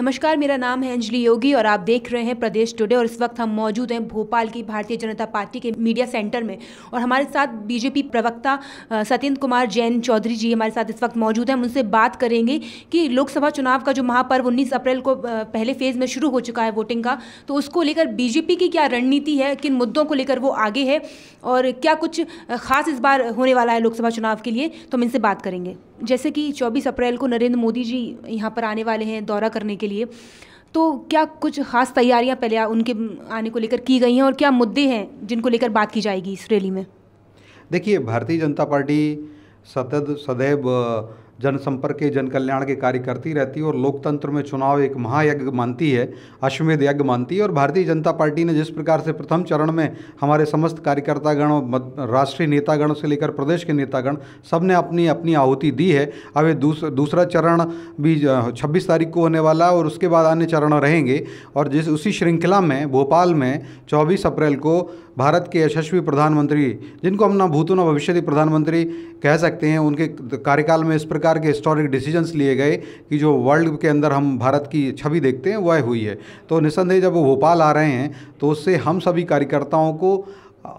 नमस्कार मेरा नाम है अंजलि योगी और आप देख रहे हैं प्रदेश टुडे और इस वक्त हम मौजूद हैं भोपाल की भारतीय जनता पार्टी के मीडिया सेंटर में और हमारे साथ बीजेपी प्रवक्ता सत्येंद्र कुमार जैन चौधरी जी हमारे साथ इस वक्त मौजूद हैं उनसे बात करेंगे कि लोकसभा चुनाव का जो महापर्व उन्नीस अप्रैल को पहले फेज में शुरू हो चुका है वोटिंग का तो उसको लेकर बीजेपी की क्या रणनीति है किन मुद्दों को लेकर वो आगे है और क्या कुछ खास इस बार होने वाला है लोकसभा चुनाव के लिए तो हम इनसे बात करेंगे जैसे कि 24 अप्रैल को नरेंद्र मोदी जी यहाँ पर आने वाले हैं दौरा करने के लिए तो क्या कुछ खास तैयारियाँ पहले उनके आने को लेकर की गई हैं और क्या मुद्दे हैं जिनको लेकर बात की जाएगी इस रैली में देखिए भारतीय जनता पार्टी सतद सदैव जनसंपर्क के जन कल्याण के कार्य करती रहती है और लोकतंत्र में चुनाव एक महायज्ञ मानती है अश्वमेध यज्ञ मानती है और भारतीय जनता पार्टी ने जिस प्रकार से प्रथम चरण में हमारे समस्त कार्यकर्तागण और राष्ट्रीय नेतागण से लेकर प्रदेश के नेतागण सब ने अपनी अपनी आहुति दी है अब ये दूस, दूसरा चरण भी छब्बीस तारीख को होने वाला है और उसके बाद अन्य चरण रहेंगे और जिस उसी श्रृंखला में भोपाल में चौबीस अप्रैल को भारत के यशस्वी प्रधानमंत्री जिनको हम ना भूतो ना भविष्य प्रधानमंत्री कह सकते हैं उनके कार्यकाल में इस प्रकार के हिस्टोरिक डिसीजंस लिए गए कि जो वर्ल्ड के अंदर हम भारत की छवि देखते हैं वह हुई है तो निस्संदेह जब वो भोपाल आ रहे हैं तो उससे हम सभी कार्यकर्ताओं को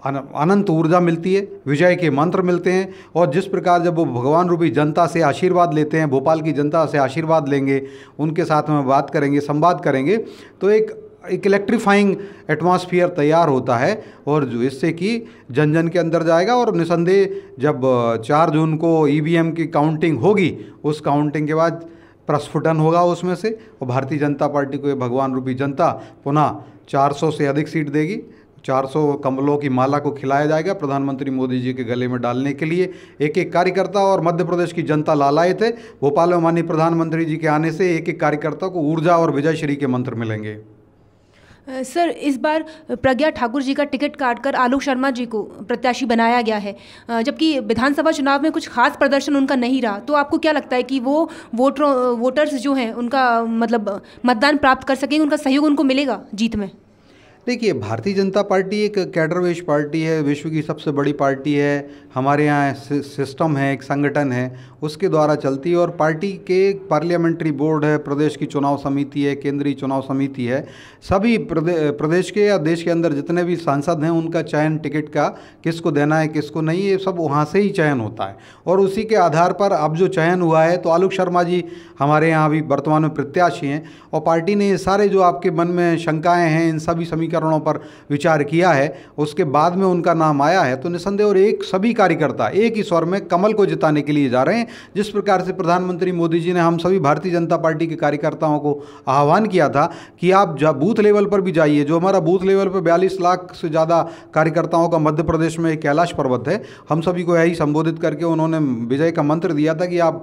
अनंत ऊर्जा मिलती है विजय के मंत्र मिलते हैं और जिस प्रकार जब वो भगवान रूपी जनता से आशीर्वाद लेते हैं भोपाल की जनता से आशीर्वाद लेंगे उनके साथ में बात करेंगे संवाद करेंगे तो एक एक इलेक्ट्रीफाइंग एटमॉस्फेयर तैयार होता है और जो इससे कि जन जन के अंदर जाएगा और निसंदेह जब चार जून को ईवीएम e की काउंटिंग होगी उस काउंटिंग के बाद प्रस्फुटन होगा उसमें से और भारतीय जनता पार्टी को ये भगवान रूपी जनता पुनः 400 से अधिक सीट देगी 400 कमलों की माला को खिलाया जाएगा प्रधानमंत्री मोदी जी के गले में डालने के लिए एक एक कार्यकर्ता और मध्य प्रदेश की जनता लालायित है भोपाल में माननीय प्रधानमंत्री जी के आने से एक एक कार्यकर्ता को ऊर्जा और विजय श्री के मंत्र मिलेंगे सर इस बार प्रज्ञा ठाकुर जी का टिकट काटकर आलोक शर्मा जी को प्रत्याशी बनाया गया है जबकि विधानसभा चुनाव में कुछ खास प्रदर्शन उनका नहीं रहा तो आपको क्या लगता है कि वो वोटरों वोटर्स जो हैं उनका मतलब मतदान प्राप्त कर सकेंगे उनका सहयोग उनको मिलेगा जीत में देखिए भारतीय जनता पार्टी एक कैडरवेश पार्टी है विश्व की सबसे बड़ी पार्टी है हमारे यहाँ सिस्टम है एक संगठन है उसके द्वारा चलती है और पार्टी के पार्लियामेंट्री बोर्ड है प्रदेश की चुनाव समिति है केंद्रीय चुनाव समिति है सभी प्रदे, प्रदेश के या देश के अंदर जितने भी सांसद हैं उनका चयन टिकट का किसको देना है किसको नहीं ये सब वहाँ से ही चयन होता है और उसी के आधार पर अब जो चयन हुआ है तो आलोक शर्मा जी हमारे यहाँ अभी वर्तमान में प्रत्याशी हैं और पार्टी ने ये सारे जो आपके मन में शंकाएँ हैं इन सभी समी समीकरणों पर विचार किया है उसके बाद में उनका नाम आया है तो निसंदेह और एक सभी कार्यकर्ता एक ही स्वर में कमल को जिताने के लिए जा रहे हैं जिस प्रकार से प्रधानमंत्री मोदी जी ने हम सभी भारतीय जनता पार्टी के कार्यकर्ताओं को आह्वान किया था कि आप बूथ लेवल पर भी जाइए जो हमारा बूथ लेवल पर बयालीस लाख से ज़्यादा कार्यकर्ताओं का मध्य प्रदेश में कैलाश पर्वत है हम सभी को यही संबोधित करके उन्होंने विजय का मंत्र दिया था कि आप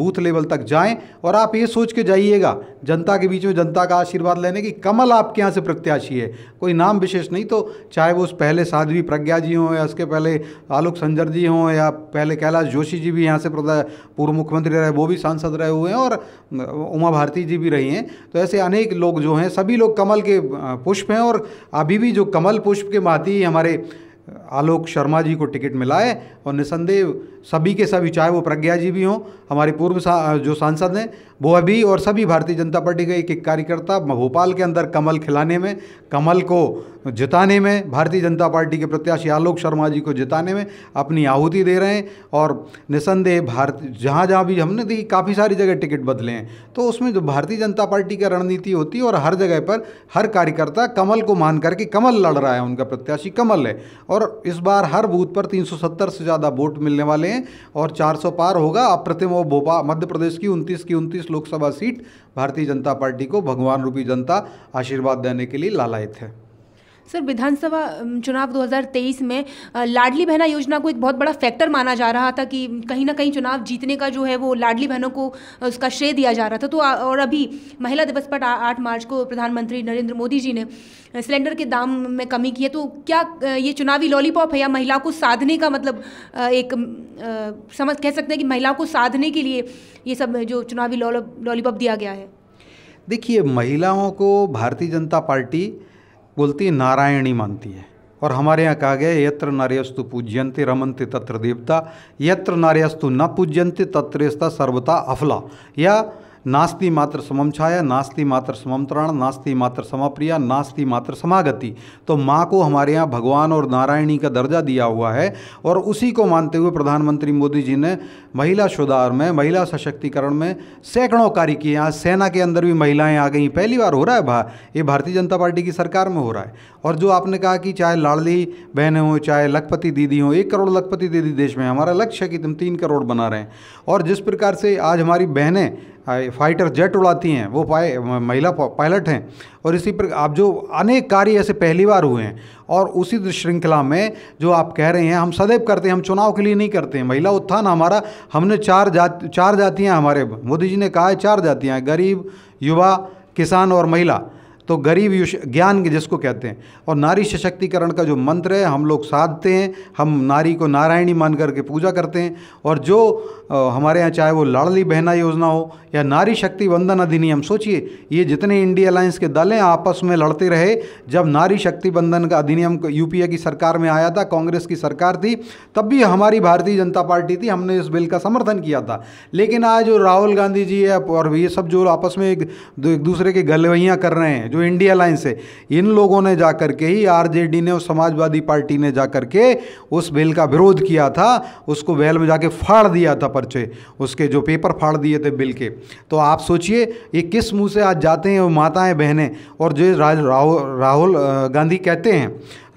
बूथ लेवल तक जाएं और आप ये सोच के जाइएगा जनता के बीच में जनता का आशीर्वाद लेने की कमल आपके यहाँ से प्रत्याशी है कोई नाम विशेष नहीं तो चाहे वो उस पहले साध्वी प्रज्ञा जी हों या उसके पहले आलोक संजर जी हों या पहले कैलाश जोशी जी भी यहाँ से पूर्व मुख्यमंत्री रहे वो भी सांसद रहे हुए हैं और उमा भारती जी भी रही हैं तो ऐसे अनेक लोग जो हैं सभी लोग कमल के पुष्प हैं और अभी भी जो कमल पुष्प के माती हमारे आलोक शर्मा जी को टिकट मिला है और निसंदेह सभी के सभी चाहे वो प्रज्ञा जी भी हों हमारे पूर्व सा, जो सांसद हैं वो अभी और सभी भारतीय जनता पार्टी के एक एक कार्यकर्ता भोपाल के अंदर कमल खिलाने में कमल को जिताने में भारतीय जनता पार्टी के प्रत्याशी आलोक शर्मा जी को जिताने में अपनी आहुति दे रहे हैं और निसंदेह भारत जहाँ जहाँ भी हमने देखी काफ़ी सारी जगह टिकट बदले हैं तो उसमें जो भारतीय जनता पार्टी की रणनीति होती है और हर जगह पर हर कार्यकर्ता कमल को मान करके कमल लड़ रहा है उनका प्रत्याशी कमल है और इस बार हर बूथ पर तीन से ज़्यादा वोट मिलने वाले हैं हैं और 400 पार होगा अप्रतिम वो भोपाल मध्य प्रदेश की 29 की 29 लोकसभा सीट भारतीय जनता पार्टी को भगवान रूपी जनता आशीर्वाद देने के लिए लालायित है सर विधानसभा चुनाव 2023 में लाडली बहना योजना को एक बहुत बड़ा फैक्टर माना जा रहा था कि कहीं ना कहीं चुनाव जीतने का जो है वो लाडली बहनों को उसका श्रेय दिया जा रहा था तो और अभी महिला दिवस पर आठ मार्च को प्रधानमंत्री नरेंद्र मोदी जी ने सिलेंडर के दाम में कमी की है तो क्या ये चुनावी लॉलीपॉप है या महिलाओं को साधने का मतलब एक समझ कह सकते हैं कि महिलाओं को साधने के लिए ये सब जो चुनावी लॉलीपॉप दिया गया है देखिए महिलाओं को भारतीय जनता पार्टी कुलती नारायणी मानती है और हमारे यहाँ कहा गया यत्र नार्यस्तु पूज्यंते रमनते तत्र देवता यत्र नार्यस्तु न पूज्यंते तत्र सर्वता अफला या नास्ति मात्र समम छाया नास्ति मात्र समम त्राण नास्ति मात्र समाप्रिया नास्ति मात्र समागति तो माँ को हमारे यहाँ भगवान और नारायणी का दर्जा दिया हुआ है और उसी को मानते हुए प्रधानमंत्री मोदी जी ने महिला सुधार में महिला सशक्तिकरण में सैकड़ों कार्य किए यहाँ सेना के अंदर भी महिलाएँ आ गई पहली बार हो रहा है भा ये भारतीय जनता पार्टी की सरकार में हो रहा है और जो आपने कहा कि चाहे लाडली बहनें हों चाहे लखपति दीदी हों एक करोड़ लखपति दीदी देश में हमारा लक्ष्य है कि तुम तीन करोड़ बना रहे हैं और जिस प्रकार से आज हमारी बहनें फाइटर जेट उड़ाती हैं वो पाए महिला पायलट हैं और इसी पर आप जो अनेक कार्य ऐसे पहली बार हुए हैं और उसी श्रृंखला में जो आप कह रहे हैं हम सदैव करते हैं हम चुनाव के लिए नहीं करते हैं महिला उत्थान हमारा हमने चार जाति चार जातियाँ हमारे मोदी जी ने कहा है चार जातियाँ गरीब युवा किसान और महिला तो गरीब ज्ञान जिसको कहते हैं और नारी सशक्तिकरण का जो मंत्र है हम लोग साधते हैं हम नारी को नारायणी मान करके पूजा करते हैं और जो हमारे यहाँ चाहे वो लाड़ली बहना योजना हो या नारी शक्ति बंधन अधिनियम सोचिए ये जितने इंडिया अलायंस के दल हैं आपस में लड़ते रहे जब नारी शक्ति बंधन का अधिनियम यूपीए की सरकार में आया था कांग्रेस की सरकार थी तब भी हमारी भारतीय जनता पार्टी थी हमने इस बिल का समर्थन किया था लेकिन आज जो राहुल गांधी जी है और ये सब जो आपस में एक दूसरे के गलवैयाँ कर रहे हैं जो इंडिया लाइन से इन लोगों ने जा कर के ही आरजेडी ने और समाजवादी पार्टी ने जा कर के उस बिल का विरोध किया था उसको बैल में जाके फाड़ दिया था पर्चे उसके जो पेपर फाड़ दिए थे बिल के तो आप सोचिए ये किस मुँह से आज जाते हैं माताएं बहनें और जो राहुल राहुल गांधी कहते हैं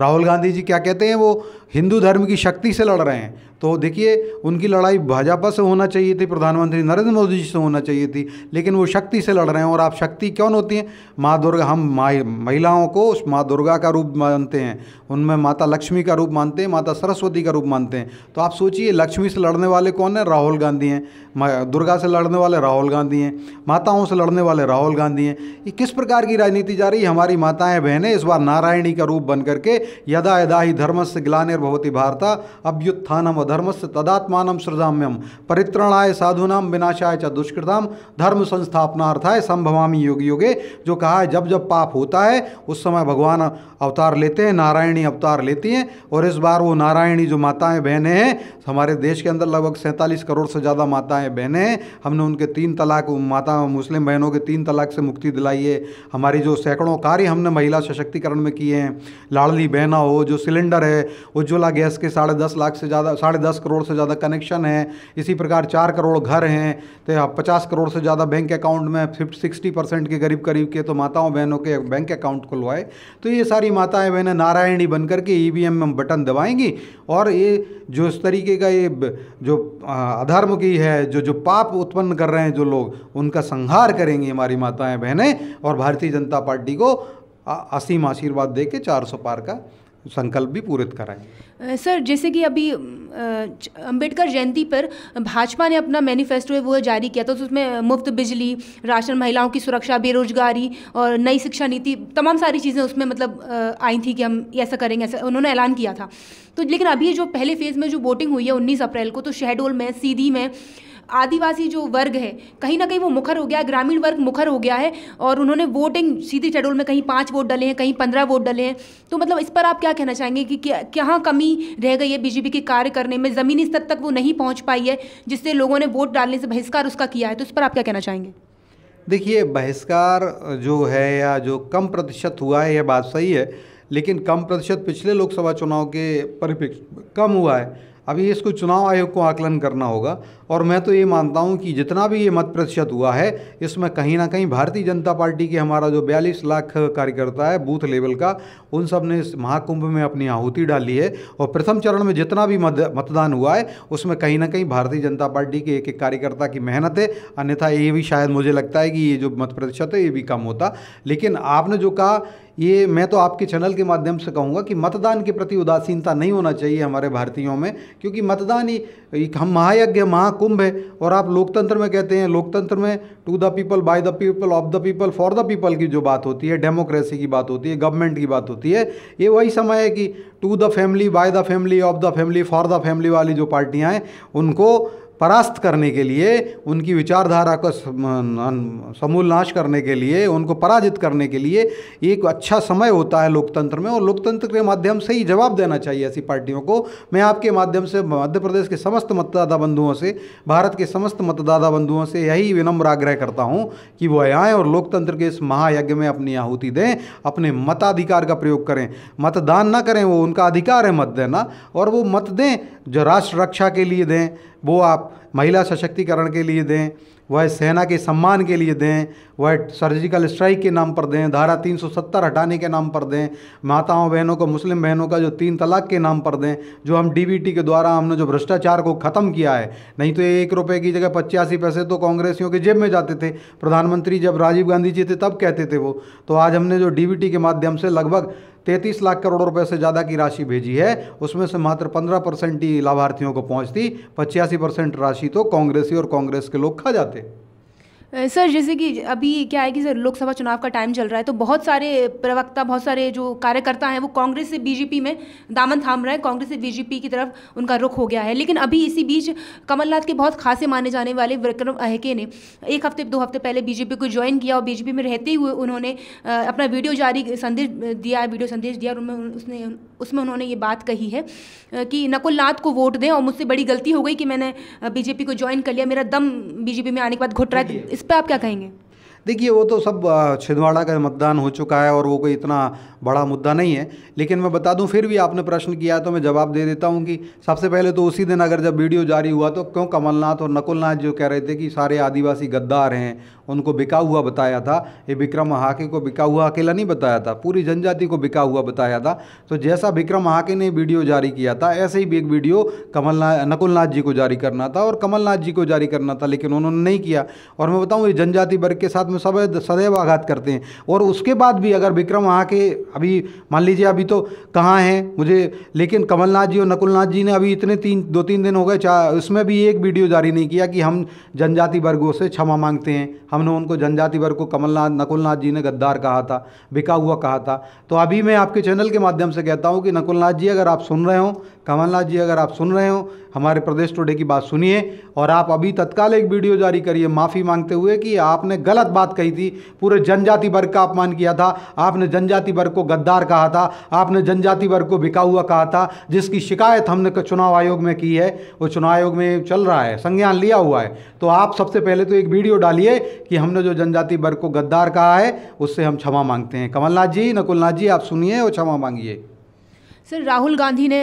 राहुल गांधी जी क्या कहते हैं वो हिंदू धर्म की शक्ति से लड़ रहे हैं तो देखिए उनकी लड़ाई भाजपा से होना चाहिए थी प्रधानमंत्री नरेंद्र मोदी जी से होना चाहिए थी लेकिन वो शक्ति से लड़ रहे हैं और आप शक्ति क्यों होती हैं माँ दुर्गा हम महिलाओं को उस माँ दुर्गा का रूप मानते हैं उनमें माता लक्ष्मी का रूप मानते हैं माता सरस्वती का रूप मानते हैं तो आप सोचिए लक्ष्मी से लड़ने वाले कौन है राहुल गांधी हैं दुर्गा से लड़ने वाले राहुल गांधी हैं माताओं से लड़ने वाले राहुल गांधी हैं ये किस प्रकार की राजनीति जा रही है हमारी माताएं बहनें इस बार नारायणी का रूप बन करके यदा यदा ही धर्म से ग्लानिर्भवती भारता अभ्युत्थान धर्म से तदात्मान सृजाम्यम परित्रणाय साधुनाम विनाशाय च दुष्कृताम धर्म संस्थापनार्थाय संभवामी योग योगे जो कहा है जब जब पाप होता है उस समय भगवान अवतार लेते हैं नारायणी अवतार लेती हैं और इस बार वो नारायणी जो माताएं बहनें हैं हमारे देश के अंदर लगभग सैंतालीस करोड़ से ज़्यादा माताएं बहनें हैं हमने उनके तीन तलाक माता मुस्लिम बहनों के तीन तलाक से मुक्ति दिलाई है हमारी जो सैकड़ों कार्य हमने महिला सशक्तिकरण में किए हैं लाडली बहना हो जो सिलेंडर है उज्ज्वला गैस के साढ़े दस लाख से ज़्यादा साढ़े साढ़े दस करोड़ से ज़्यादा कनेक्शन हैं इसी प्रकार चार करोड़ घर हैं तो पचास करोड़ से ज़्यादा बैंक अकाउंट में फिफ्ट सिक्सटी परसेंट के गरीब करीब के तो माताओं बहनों के बैंक अकाउंट खुलवाए तो ये सारी माताएँ बहनें नारायणी बन करके E e V M button दबाएंगी और ये जो इस तरीके का ये जो अधर्म की है जो जो पाप उत्पन्न कर रहे हैं जो लोग उनका संहार करेंगी हमारी माताएँ बहनें और भारतीय जनता पार्टी को असीम आशीर्वाद देके 400 पार का संकल्प भी पूरित कराएं सर जैसे कि अभी अंबेडकर जयंती पर भाजपा ने अपना मैनिफेस्टो है वो जारी किया था तो उसमें मुफ्त बिजली राशन महिलाओं की सुरक्षा बेरोजगारी और नई शिक्षा नीति तमाम सारी चीज़ें उसमें मतलब आई थी कि हम ऐसा करेंगे ऐसा उन्होंने ऐलान किया था तो लेकिन अभी जो पहले फेज़ में जो वोटिंग हुई है उन्नीस अप्रैल को तो शहडोल में सीधी में आदिवासी जो वर्ग है कहीं ना कहीं वो मुखर हो गया ग्रामीण वर्ग मुखर हो गया है और उन्होंने वोटिंग सीधी शेड्यूल में कहीं पाँच वोट डले हैं कहीं पंद्रह वोट डले हैं तो मतलब इस पर आप क्या कहना चाहेंगे कि कहाँ कमी रह गई है बीजेपी के कार्य करने में ज़मीनी स्तर तक वो नहीं पहुँच पाई है जिससे लोगों ने वोट डालने से बहिष्कार उसका किया है तो इस पर आप क्या कहना चाहेंगे देखिए बहिष्कार जो है या जो कम प्रतिशत हुआ है यह बात सही है लेकिन कम प्रतिशत पिछले लोकसभा चुनाव के परिप्रेक्ष्य कम हुआ है अभी इसको चुनाव आयोग को आकलन करना होगा और मैं तो ये मानता हूँ कि जितना भी ये मत प्रतिशत हुआ है इसमें कहीं ना कहीं भारतीय जनता पार्टी के हमारा जो बयालीस लाख कार्यकर्ता है बूथ लेवल का उन सब ने इस महाकुंभ में अपनी आहूति डाली है और प्रथम चरण में जितना भी मतदान हुआ है उसमें कहीं ना कहीं भारतीय जनता पार्टी के एक एक कार्यकर्ता की मेहनत है अन्यथा ये भी शायद मुझे लगता है कि ये जो मत प्रतिशत है ये भी कम होता लेकिन आपने जो कहा ये मैं तो आपके चैनल के माध्यम से कहूँगा कि मतदान के प्रति उदासीनता नहीं होना चाहिए हमारे भारतीयों में क्योंकि मतदान ही हम महायज्ञ महाकुंभ है और आप लोकतंत्र में कहते हैं लोकतंत्र में to the people by the people of the people for the people की जो बात होती है डेमोक्रेसी की बात होती है गवर्नमेंट की बात होती है ये वही समय है कि to the family by the family of the family for the family वाली जो पार्टियाँ हैं उनको परास्त करने के लिए उनकी विचारधारा का समूल नाश करने के लिए उनको पराजित करने के लिए एक अच्छा समय होता है लोकतंत्र में और लोकतंत्र के माध्यम से ही जवाब देना चाहिए ऐसी पार्टियों को मैं आपके माध्यम से मध्य प्रदेश के समस्त मतदाता बंधुओं से भारत के समस्त मतदाता बंधुओं से यही विनम्र आग्रह करता हूँ कि वह आएँ और लोकतंत्र के इस महायज्ञ में अपनी आहूति दें अपने मताधिकार का प्रयोग करें मतदान ना करें वो उनका अधिकार है मत देना और वो मत दें जो राष्ट्र रक्षा के लिए दें वो आप महिला सशक्तिकरण के लिए दें वह सेना के सम्मान के लिए दें वह सर्जिकल स्ट्राइक के नाम पर दें धारा 370 हटाने के नाम पर दें माताओं बहनों को मुस्लिम बहनों का जो तीन तलाक के नाम पर दें जो हम डीबीटी के द्वारा हमने जो भ्रष्टाचार को ख़त्म किया है नहीं तो एक रुपये की जगह पचासी पैसे तो कांग्रेसियों के जेब में जाते थे प्रधानमंत्री जब राजीव गांधी जी थे तब कहते थे वो तो आज हमने जो डी के माध्यम से लगभग तैंतीस लाख करोड़ रुपए से ज़्यादा की राशि भेजी है उसमें से मात्र पंद्रह परसेंट ही लाभार्थियों को पहुँचती पचासी परसेंट राशि तो कांग्रेसी और कांग्रेस के लोग खा जाते सर जैसे कि अभी क्या है कि सर लोकसभा चुनाव का टाइम चल रहा है तो बहुत सारे प्रवक्ता बहुत सारे जो कार्यकर्ता हैं वो कांग्रेस से बीजेपी में दामन थाम रहे हैं कांग्रेस से बीजेपी की तरफ उनका रुख हो गया है लेकिन अभी इसी बीच कमलनाथ के बहुत खासे माने जाने वाले विक्रम अहके ने एक हफ्ते दो हफ्ते पहले बीजेपी को ज्वाइन किया और बीजेपी में रहते हुए उन्होंने अपना वीडियो जारी संदेश दिया वीडियो संदेश दिया और उसने उसमें उन्होंने ये बात कही है कि नकुलनाथ को वोट दें और मुझसे बड़ी गलती हो गई कि मैंने बीजेपी को ज्वाइन कर लिया मेरा दम बीजेपी में आने के बाद घुट रहा है इस पर आप क्या कहेंगे देखिए वो तो सब छिंदवाड़ा का मतदान हो चुका है और वो कोई इतना बड़ा मुद्दा नहीं है लेकिन मैं बता दूं फिर भी आपने प्रश्न किया तो मैं जवाब दे देता हूं कि सबसे पहले तो उसी दिन अगर जब वीडियो जारी हुआ तो क्यों कमलनाथ और नकुलनाथ जो कह रहे थे कि सारे आदिवासी गद्दार हैं उनको बिका हुआ बताया था ये विक्रम हाके को बिका हुआ अकेला नहीं बताया था पूरी जनजाति को बिका हुआ बताया था तो जैसा विक्रम हाके ने वीडियो जारी किया था ऐसे ही एक वीडियो कमलनाथ नकुलनाथ जी को जारी करना था और कमलनाथ जी को जारी करना था लेकिन उन्होंने नहीं किया और मैं बताऊँ ये जनजाति वर्ग के साथ में सब सदैव आघात करते हैं और उसके बाद भी अगर विक्रम वहाँ के अभी मान लीजिए अभी तो कहाँ हैं मुझे लेकिन कमलनाथ जी और नकुलनाथ जी ने अभी इतने तीन दो तीन दिन हो गए चाह उसमें भी एक वीडियो जारी नहीं किया कि हम जनजाति वर्गों से क्षमा मांगते हैं हमने उनको जनजाति वर्ग को कमलनाथ नकुलनाथ जी ने गद्दार कहा था बिका हुआ कहा था तो अभी मैं आपके चैनल के माध्यम से कहता हूँ कि नकुलनाथ जी अगर आप सुन रहे हो कमलनाथ जी अगर आप सुन रहे हो हमारे प्रदेश टुडे की बात सुनिए और आप अभी तत्काल एक वीडियो जारी करिए माफ़ी मांगते हुए कि आपने गलत बात कही थी पूरे जनजाति वर्ग का अपमान किया था आपने जनजाति वर्ग को गद्दार कहा था आपने जनजाति वर्ग को बिका हुआ कहा था जिसकी शिकायत हमने चुनाव आयोग में की है वो चुनाव आयोग में चल रहा है संज्ञान लिया हुआ है तो आप सबसे पहले तो एक वीडियो डालिए कि हमने जो जनजाति वर्ग को गद्दार कहा है उससे हम क्षमा मांगते हैं कमलनाथ जी नकुलनाथ जी आप सुनिए और क्षमा मांगिए सर राहुल गांधी ने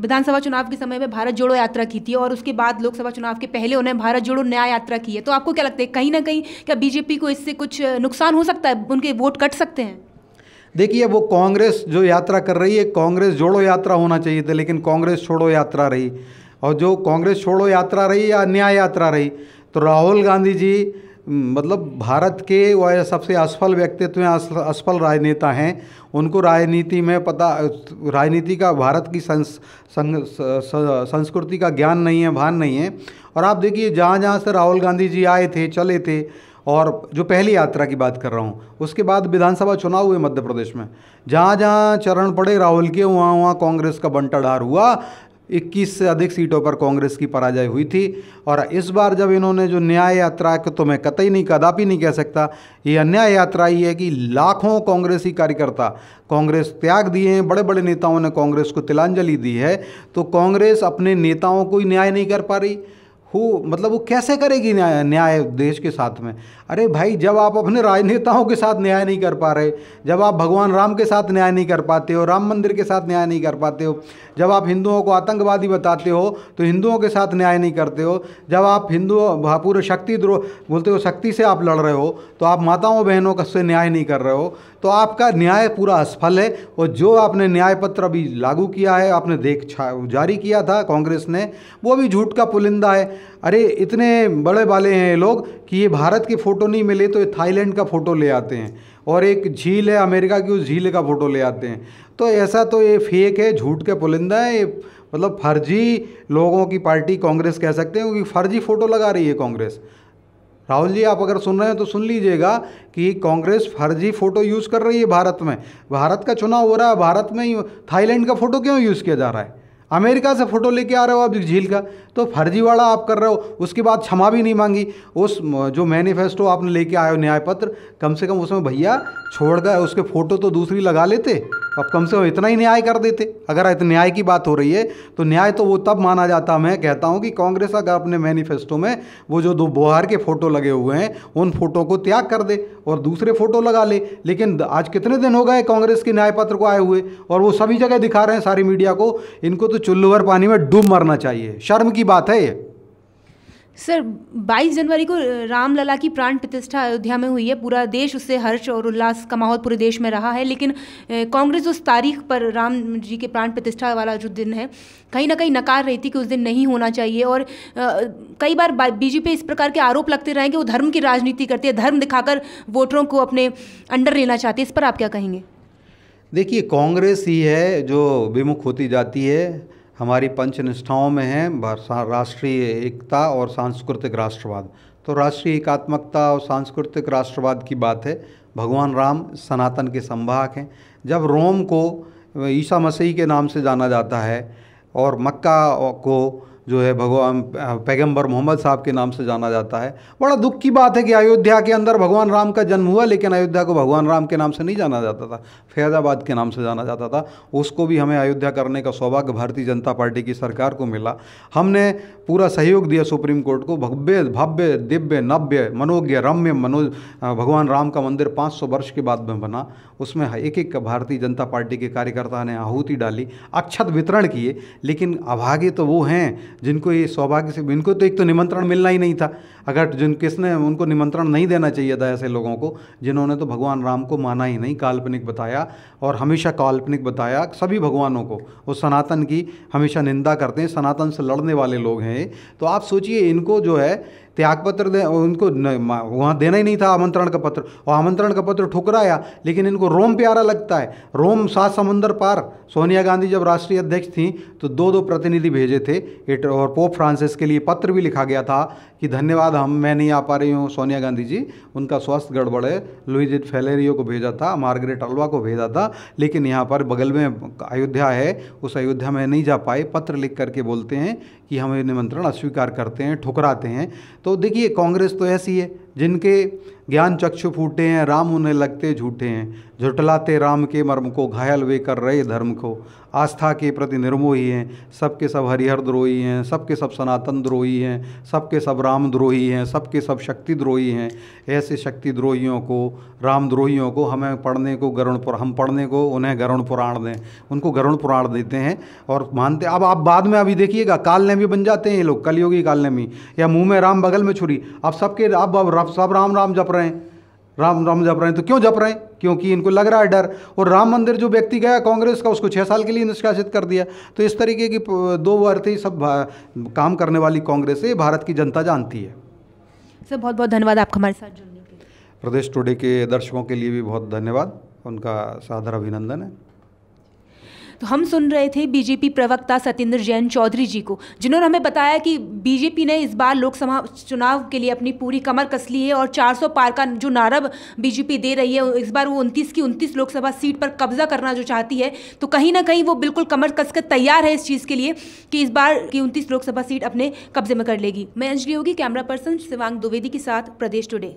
विधानसभा चुनाव के समय में भारत जोड़ो यात्रा की थी और उसके बाद लोकसभा चुनाव के पहले उन्हें भारत जोड़ो न्याय यात्रा की है तो आपको क्या लगता है कहीं ना कहीं क्या बीजेपी को इससे कुछ नुकसान हो सकता है उनके वोट कट सकते हैं देखिए वो कांग्रेस जो यात्रा कर रही है कांग्रेस जोड़ो यात्रा होना चाहिए था लेकिन कांग्रेस छोड़ो यात्रा रही और जो कांग्रेस छोड़ो यात्रा रही या न्याय यात्रा रही तो राहुल गांधी जी मतलब भारत के वह सबसे असफल व्यक्तित्व हैं असफल राजनेता हैं उनको राजनीति में पता राजनीति का भारत की संस, संग, संस्कृति का ज्ञान नहीं है भान नहीं है और आप देखिए जहाँ जहाँ से राहुल गांधी जी आए थे चले थे और जो पहली यात्रा की बात कर रहा हूँ उसके बाद विधानसभा चुनाव हुए मध्य प्रदेश में जहाँ जहाँ चरण पड़े राहुल के वहाँ वहाँ कांग्रेस का बंटाढार हुआ 21 से अधिक सीटों पर कांग्रेस की पराजय हुई थी और इस बार जब इन्होंने जो न्याय यात्रा तो मैं कतई नहीं कदापि नहीं कह सकता ये अन्याय यात्रा ही है कि लाखों कांग्रेसी कार्यकर्ता कांग्रेस त्याग दिए हैं बड़े बड़े नेताओं ने कांग्रेस को तिलांजलि दी है तो कांग्रेस अपने नेताओं को ही न्याय नहीं कर पा रही हो मतलब वो कैसे करेगी न्याय न्याय देश के साथ में अरे भाई जब आप अपने राजनेताओं के साथ न्याय नहीं कर पा रहे जब आप भगवान राम के साथ न्याय नहीं कर पाते हो राम मंदिर के साथ न्याय नहीं कर पाते हो जब आप हिंदुओं को आतंकवादी बताते हो तो हिंदुओं के साथ न्याय नहीं करते हो जब आप हिंदुओं पूरे शक्ति द्रोह बोलते हो शक्ति से आप लड़ रहे हो तो आप माताओं बहनों का से न्याय नहीं कर रहे हो तो आपका न्याय पूरा असफल है और जो आपने न्याय पत्र अभी लागू किया है आपने देख जारी किया था कांग्रेस ने वो भी झूठ का पुलिंदा है अरे इतने बड़े वाले हैं ये लोग कि ये भारत की फ़ोटो नहीं मिले तो ये थाईलैंड का फ़ोटो ले आते हैं और एक झील है अमेरिका की उस झील का फ़ोटो ले आते हैं तो ऐसा तो ये फेक है झूठ के पुलिंदा है ये मतलब फर्जी लोगों की पार्टी कांग्रेस कह सकते हैं क्योंकि फर्जी फ़ोटो लगा रही है कांग्रेस राहुल जी आप अगर सुन रहे हैं तो सुन लीजिएगा कि कांग्रेस फर्जी फ़ोटो यूज़ कर रही है भारत में भारत का चुनाव हो रहा है भारत में ही थाईलैंड का फ़ोटो क्यों यूज़ किया जा रहा है अमेरिका से फ़ोटो लेके आ रहे हो आप झील का तो फर्जीवाड़ा आप कर रहे हो उसके बाद क्षमा भी नहीं मांगी उस जो मैनिफेस्टो आपने लेके आए हो न्यायपत्र कम से कम उसमें भैया छोड़ गए उसके फ़ोटो तो दूसरी लगा लेते अब कम से कम इतना ही न्याय कर देते अगर इतने न्याय की बात हो रही है तो न्याय तो वो तब माना जाता मैं कहता हूँ कि कांग्रेस अगर अपने मैनिफेस्टो में वो जो दो बोहार के फ़ोटो लगे हुए हैं उन फ़ोटो को त्याग कर दे और दूसरे फ़ोटो लगा ले लेकिन आज कितने दिन हो गए कांग्रेस के न्यायपत्र को आए हुए और वो सभी जगह दिखा रहे हैं सारी मीडिया को इनको तो चुल्लू भर पानी में डूब मरना चाहिए शर्म की बात है ये सर 22 जनवरी को रामलला की प्राण प्रतिष्ठा अयोध्या में हुई है पूरा देश उससे हर्ष और उल्लास का माहौल पूरे देश में रहा है लेकिन कांग्रेस उस तारीख पर राम जी के प्राण प्रतिष्ठा वाला जो दिन है कहीं ना कहीं नकार रही थी कि उस दिन नहीं होना चाहिए और कई बार बीजेपी इस प्रकार के आरोप लगते रहे कि वो धर्म की राजनीति करती है धर्म दिखाकर वोटरों को अपने अंडर लेना चाहती है इस पर आप क्या कहेंगे देखिए कांग्रेस ही है जो विमुख होती जाती है हमारी पंच निष्ठाओं में है राष्ट्रीय एकता और सांस्कृतिक राष्ट्रवाद तो राष्ट्रीय एकात्मकता और सांस्कृतिक राष्ट्रवाद की बात है भगवान राम सनातन के संभाग हैं जब रोम को ईसा मसीह के नाम से जाना जाता है और मक्का को जो है भगवान पैगंबर मोहम्मद साहब के नाम से जाना जाता है बड़ा दुख की बात है कि अयोध्या के अंदर भगवान राम का जन्म हुआ लेकिन अयोध्या को भगवान राम के नाम से नहीं जाना जाता था फैज़ाबाद के नाम से जाना जाता था उसको भी हमें अयोध्या करने का सौभाग्य भारतीय जनता पार्टी की सरकार को मिला हमने पूरा सहयोग दिया सुप्रीम कोर्ट को भव्य भव्य दिव्य नव्य मनोज्ञ रम्य मनोज भगवान राम का मंदिर पाँच वर्ष के बाद में बना उसमें एक एक भारतीय जनता पार्टी के कार्यकर्ता ने आहूति डाली अक्षत वितरण किए लेकिन अभागे तो वो हैं जिनको ये सौभाग्य से इनको तो एक तो निमंत्रण मिलना ही नहीं था अगर जिन किसने उनको निमंत्रण नहीं देना चाहिए था ऐसे लोगों को जिन्होंने तो भगवान राम को माना ही नहीं काल्पनिक बताया और हमेशा काल्पनिक बताया सभी भगवानों को वो सनातन की हमेशा निंदा करते हैं सनातन से लड़ने वाले लोग हैं तो आप सोचिए इनको जो है त्यागपत्र दे उनको वहाँ देना ही नहीं था आमंत्रण का पत्र और आमंत्रण का पत्र ठुकराया लेकिन इनको रोम प्यारा लगता है रोम सात समंदर पार सोनिया गांधी जब राष्ट्रीय अध्यक्ष थी तो दो दो प्रतिनिधि भेजे थे इट और पोप फ्रांसिस के लिए पत्र भी लिखा गया था कि धन्यवाद हम मैं नहीं आ पा रही हूँ सोनिया गांधी जी उनका स्वास्थ्य गड़बड़ है लुइजिट फेलेरियो को भेजा था मार्गरेट अल्वा को भेजा था लेकिन यहाँ पर बगल में अयोध्या है उस अयोध्या में नहीं जा पाए पत्र लिख करके बोलते हैं कि हम ये निमंत्रण अस्वीकार करते हैं ठुकराते हैं तो देखिए कांग्रेस तो ऐसी है जिनके ज्ञान चक्षु फूटे हैं राम होने लगते झूठे हैं झुटलाते राम के मर्म को घायल वे कर रहे धर्म को आस्था के प्रति निर्मोही हैं सबके सब हरिहर द्रोही हैं सबके सब सनातन द्रोही हैं सबके सब राम द्रोही हैं सबके सब शक्ति द्रोही हैं ऐसे शक्ति द्रोहियों को राम द्रोहियों को हमें पढ़ने को गरुण पुर हम पढ़ने को उन्हें गरुण पुराण दें उनको गरुण पुराण देते हैं और मानते अब आप बाद में अभी देखिएगा काल नेमी बन जाते हैं ये लोग कलयोगी काल नेमी या मुँह में राम बगल में छुरी अब सबके अब सब राम राम जप रहे हैं राम राम जप रहे हैं तो क्यों जप रहे हैं क्योंकि इनको लग रहा है डर और राम मंदिर जो व्यक्ति गया कांग्रेस का उसको छः साल के लिए निष्कासित कर दिया तो इस तरीके की दो अर्थी सब काम करने वाली कांग्रेस है भारत की जनता जानती है सर बहुत बहुत धन्यवाद आपका हमारे साथ जुड़ने के प्रदेश टुडे के दर्शकों के लिए भी बहुत धन्यवाद उनका सादर अभिनंदन है तो हम सुन रहे थे बीजेपी प्रवक्ता सत्येंद्र जैन चौधरी जी को जिन्होंने हमें बताया कि बीजेपी ने इस बार लोकसभा चुनाव के लिए अपनी पूरी कमर कस ली है और 400 पार का जो नारब बीजेपी दे रही है इस बार वो उनतीस की उनतीस लोकसभा सीट पर कब्जा करना जो चाहती है तो कहीं ना कहीं वो बिल्कुल कमर कसकर तैयार है इस चीज़ के लिए कि इस बार की उनतीस लोकसभा सीट अपने कब्जे में कर लेगी मैं अंजलि होगी कैमरा पर्सन शिवांग द्विवेदी के साथ प्रदेश टुडे